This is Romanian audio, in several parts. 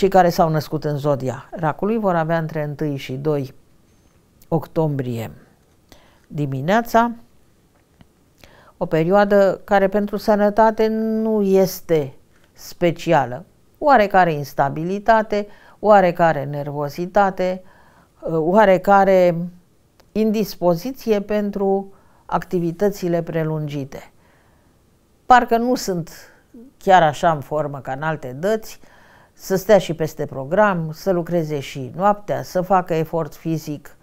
Cei care s-au născut în zodia racului vor avea între 1 și 2 octombrie dimineața o perioadă care pentru sănătate nu este specială. Oarecare instabilitate, oarecare nervozitate, uh, oarecare indispoziție pentru activitățile prelungite. Parcă nu sunt chiar așa în formă ca în alte dăți, să stea și peste program, să lucreze și noaptea, să facă efort fizic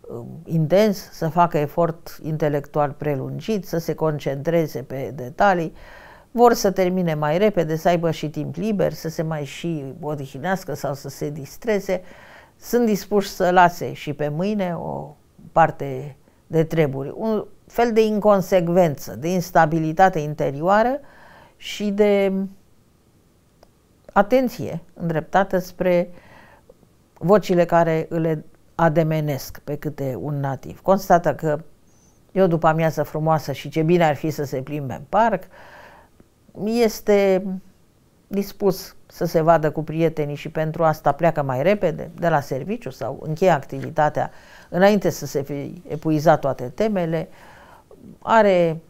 um, intens, să facă efort intelectual prelungit, să se concentreze pe detalii, vor să termine mai repede, să aibă și timp liber, să se mai și odihnească sau să se distreze, sunt dispuși să lase și pe mâine o parte de treburi. Un fel de inconsecvență, de instabilitate interioară și de atenție îndreptată spre vocile care le ademenesc pe câte un nativ. Constată că eu după amiază frumoasă și ce bine ar fi să se plimbe în parc, este dispus să se vadă cu prietenii și pentru asta pleacă mai repede de la serviciu sau încheie activitatea înainte să se fi epuizat toate temele, are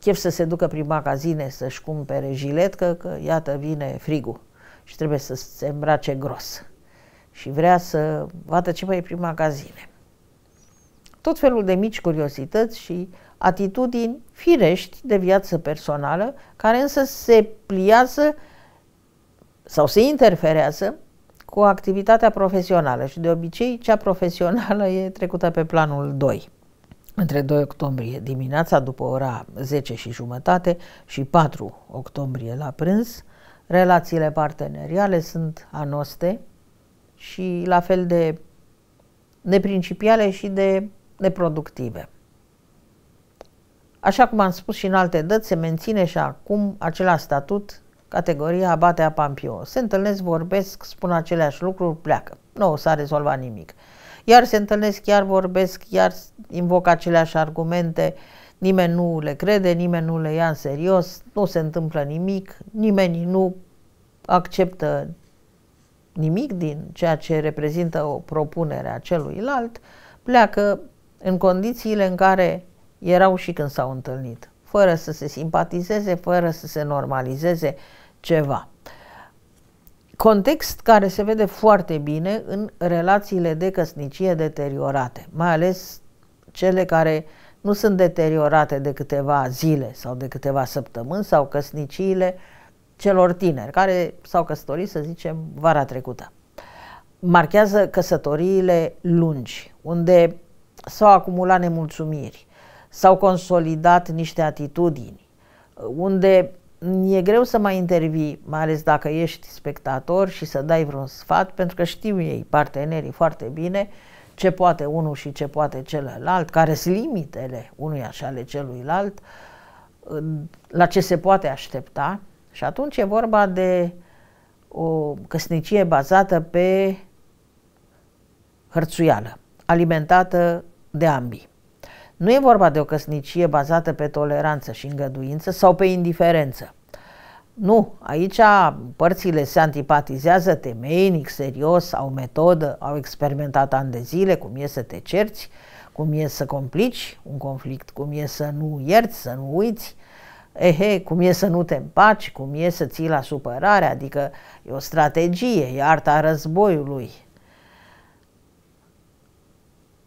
chef să se ducă prin magazine să-și cumpere jiletcă, că iată vine frigul și trebuie să se îmbrace gros. Și vrea să vadă ce mai e prin magazine. Tot felul de mici curiozități și atitudini firești de viață personală, care însă se pliază sau se interferează cu activitatea profesională și de obicei cea profesională e trecută pe planul 2. Între 2 octombrie dimineața după ora 10 și jumătate și 4 octombrie la prânz, relațiile parteneriale sunt anoste și la fel de neprincipiale și de neproductive. Așa cum am spus și în alte dăți, se menține și acum același statut, categoria abatea pampio. Se întâlnesc, vorbesc, spun aceleași lucruri, pleacă. Nu s-a rezolvat nimic. Iar se întâlnesc, iar vorbesc, iar invoc aceleași argumente, uh, nimeni nu le crede, nimeni nu le ia în serios, nu se întâmplă nimic, nimeni nu acceptă nimic din ceea ce reprezintă o propunere a celuilalt, pleacă în condițiile în care erau și când s-au întâlnit, fără să se simpatizeze, fără să se normalizeze ceva. Context care se vede foarte bine în relațiile de căsnicie deteriorate, mai ales cele care uh, nu sunt deteriorate de câteva zile sau de câteva săptămâni sau căsniciile celor tineri care s-au căsătorit, să zicem, vara trecută. Marchează căsătoriile lungi, unde s-au acumulat nemulțumiri, s-au consolidat niște atitudini, unde e greu să mai intervii, mai ales dacă ești spectator și să dai vreun sfat, pentru că știu ei, partenerii, foarte bine, uh, ce poate unul și ce poate celălalt, care sunt limitele unuia și ale celuilalt, la ce se poate aștepta. Și atunci e vorba de o căsnicie bazată pe hărțuială, alimentată de ambii. Nu e vorba de o căsnicie bazată pe toleranță și îngăduință sau pe indiferență. Nu, aici părțile se antipatizează temeinic, serios, au metodă, au experimentat ani de zile cum e să te cerți, cum e să complici un conflict, cum e să nu ierți, să nu uiți, ehe, cum e să nu te împaci, cum e să ții la supărare, adică e o strategie, e arta războiului.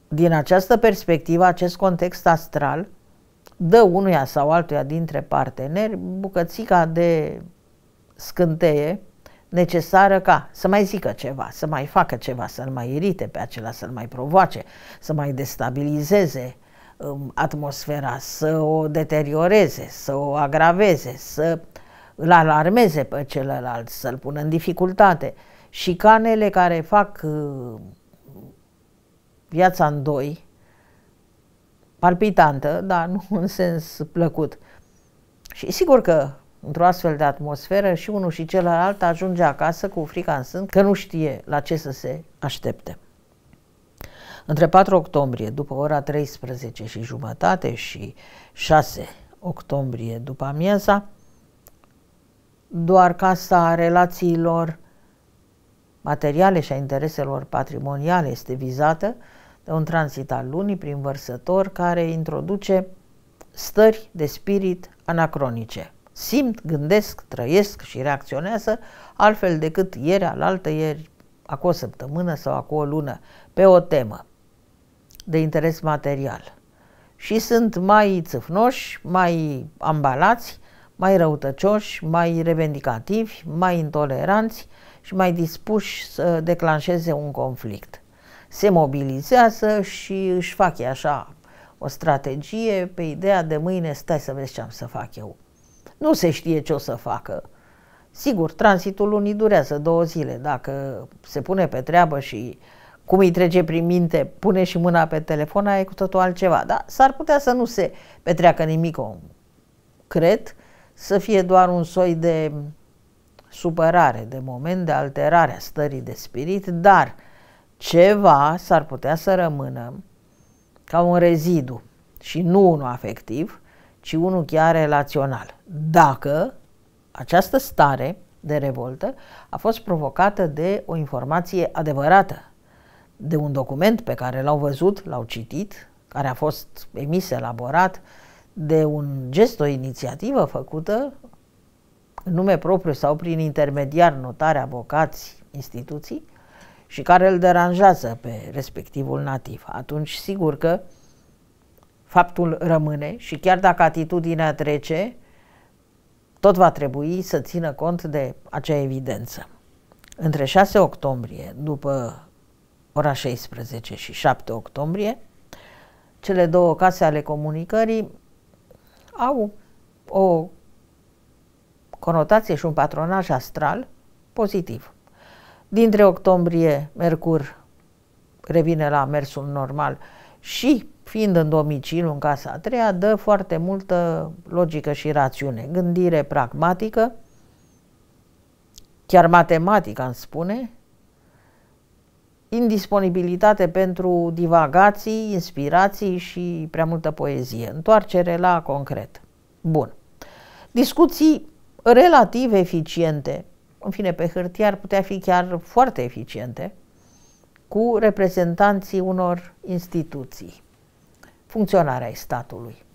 Din această perspectivă, acest context astral – dă unuia sau altuia dintre parteneri bucățica de scânteie necesară ca să mai zică ceva, să mai facă ceva, să-l mai irite pe acela, să-l mai provoace, să mai destabilizeze um, atmosfera, să o deterioreze, să o agraveze, să îl alarmeze pe celălalt, să-l pună în dificultate. Și canele care fac uh, viața în doi, palpitantă, dar nu în sens plăcut. Și sigur că într-o astfel de atmosferă și unul și celălalt ajunge acasă cu frica în sân că nu știe la ce să se aștepte. Între 4 octombrie după ora 13 și jumătate și 6 octombrie după amiaza, doar casa relațiilor materiale și a intereselor patrimoniale este vizată, de un tranzit al lunii prin vărsător care introduce stări de spirit anacronice. Simt, gândesc, trăiesc și reacționează altfel decât ieri, alaltă ieri, acum o săptămână sau acum o lună, pe o temă de interes material. Și sunt mai țâfnoși, mai ambalați, mai răutăcioși, mai revendicativi, mai intoleranți și mai dispuși să declanșeze un conflict se mobilizează și își fac așa o strategie pe ideea de mâine stai să vezi ce am să fac eu. Nu se știe ce o să facă. Sigur, transitul lunii durează două zile. Dacă se pune pe treabă și cum îi trece prin minte, pune și mâna pe telefon, aia e cu totul altceva. Dar s-ar putea să nu se petreacă nimic cred, să fie doar un soi de supărare, de moment de alterare a stării de spirit, dar uh, ceva s-ar putea să rămână ca un rezidu și nu unul afectiv, ci unul chiar relațional. Dacă această stare de revoltă a fost provocată de o informație adevărată, de un document pe care l-au văzut, l-au citit, care a fost emis, elaborat, de un gest, o inițiativă făcută în nume propriu sau prin intermediar notare, avocați, instituții, și care îl deranjează pe respectivul nativ, atunci sigur că faptul rămâne și chiar dacă atitudinea trece, tot va trebui să țină cont de acea evidență. Între 6 octombrie, după ora 16 și 7 octombrie, cele două case ale comunicării au o conotație și un patronaj astral pozitiv. Dintre octombrie, Mercur revine la mersul normal și fiind în domiciliu, în casa a treia, dă foarte multă logică și rațiune, gândire pragmatică, chiar matematică, îmi spune, indisponibilitate pentru divagații, inspirații și prea multă poezie. Întoarcere la concret. Bun. Discuții relativ eficiente în fine, pe hârtie ar putea fi chiar foarte eficiente, cu reprezentanții unor instituții, funcționarea statului.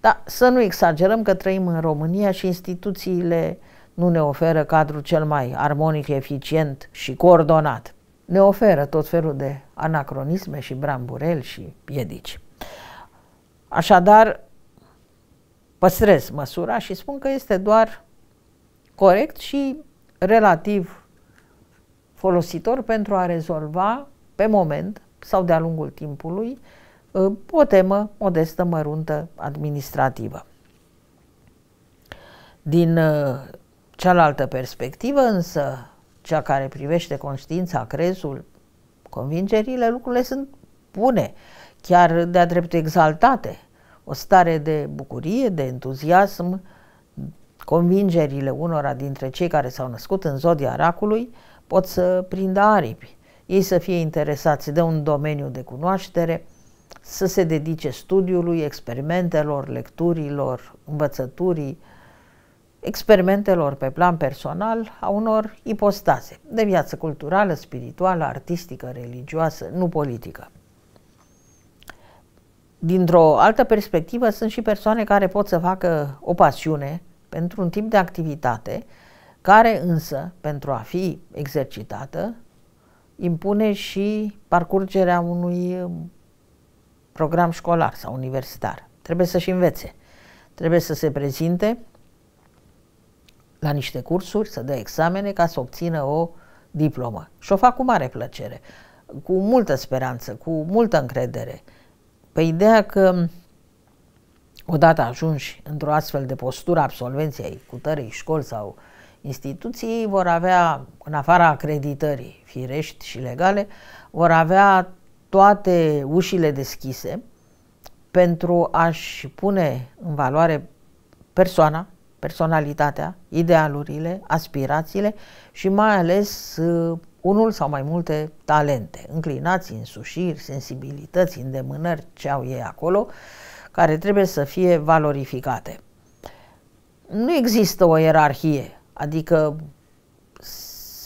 Dar să nu exagerăm că trăim în România și instituțiile nu ne oferă cadrul cel mai armonic, eficient și coordonat. Ne oferă tot felul de anacronisme și bramburel și piedici. Așadar, păstrez măsura și spun că este doar corect și relativ folositor pentru a rezolva pe moment sau de-a lungul timpului ă, o temă modestă, măruntă, administrativă. Din ă, cealaltă perspectivă, însă, cea care privește conștiința, crezul, convingerile, lucrurile sunt bune, chiar de-a dreptul exaltate, o stare de bucurie, de entuziasm, Convingerile unora dintre cei care s-au născut în zodia racului pot să prindă aripi, ei să fie interesați de un domeniu de cunoaștere, să se dedice studiului, experimentelor, lecturilor, învățăturii, experimentelor pe plan personal a unor ipostaze de viață culturală, spirituală, artistică, religioasă, nu politică. Dintr-o altă perspectivă, sunt și persoane care pot să facă o pasiune pentru un tip de activitate care însă, pentru a fi exercitată, impune și parcurgerea unui um, program școlar sau universitar. Trebuie să-și învețe, trebuie să se prezinte la niște cursuri, să dea examene ca să obțină o diplomă. Și o fac cu mare plăcere, cu multă speranță, cu multă încredere, pe păi ideea că Odată ajunși într-o astfel de postură absolvenției ai cutărei școli sau instituții vor avea, în afara acreditării firești și legale, vor avea toate ușile deschise pentru a-și pune în valoare persoana, personalitatea, idealurile, aspirațiile și mai ales uh, unul sau mai multe talente, înclinații, însușiri, sensibilități, îndemânări ce au ei acolo, uh, care trebuie să fie valorificate. Nu există o ierarhie, adică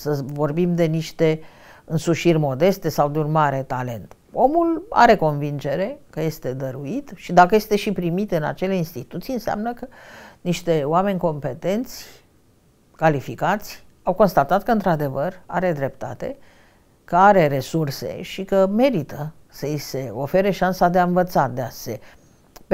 să vorbim de niște însușiri modeste sau de un mare talent. Omul are convingere că este dăruit și dacă este și primit în acele instituții, înseamnă că niște oameni competenți, calificați, au constatat că într-adevăr are dreptate, că are resurse și că merită să-i se ofere șansa de a învăța, de a se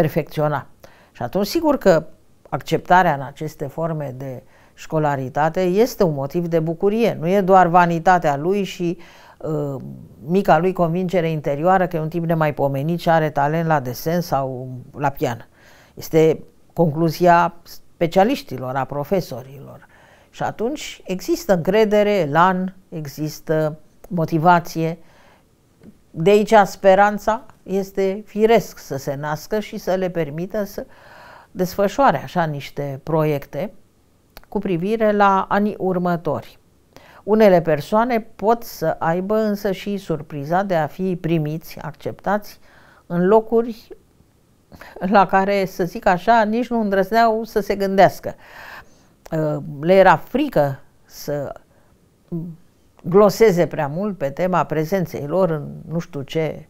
perfecționa. Și atunci, sigur că acceptarea în aceste forme de școlaritate este un motiv de bucurie. Nu e doar vanitatea lui și uh, mica lui convingere interioară că e un tip de mai pomenit și are talent la desen sau la pian. Este concluzia specialiștilor, a profesorilor. Și atunci există încredere, lan, există motivație de aici speranța este firesc să se nască și să le permită să desfășoare așa niște proiecte cu privire la anii următori. Unele persoane pot să aibă însă și surpriza de a fi primiți, acceptați în locuri la care, să zic așa, nici nu îndrăzneau să se gândească. Ă, le era frică să gloseze prea mult pe tema prezenței lor în nu știu ce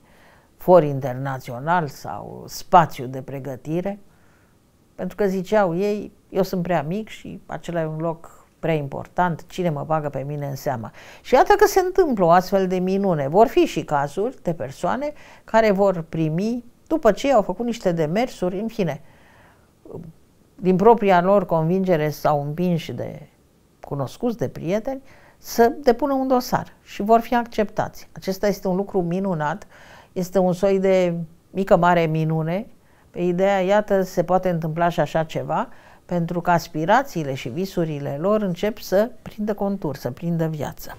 for internațional sau spațiu de pregătire, pentru că ziceau ei, eu sunt prea mic și acela e un loc prea important, cine mă bagă pe mine în seamă. Și iată că se întâmplă o astfel de minune. Vor fi și cazuri de persoane care vor primi, după ce au făcut niște demersuri, în fine, din propria lor convingere sau împinși de cunoscuți de prieteni, să depună un dosar și vor fi acceptați. Acesta este un lucru minunat, este un soi de mică mare minune, pe ideea, iată, se poate întâmpla și așa ceva, pentru că aspirațiile și visurile lor încep să prindă contur, să prindă viață.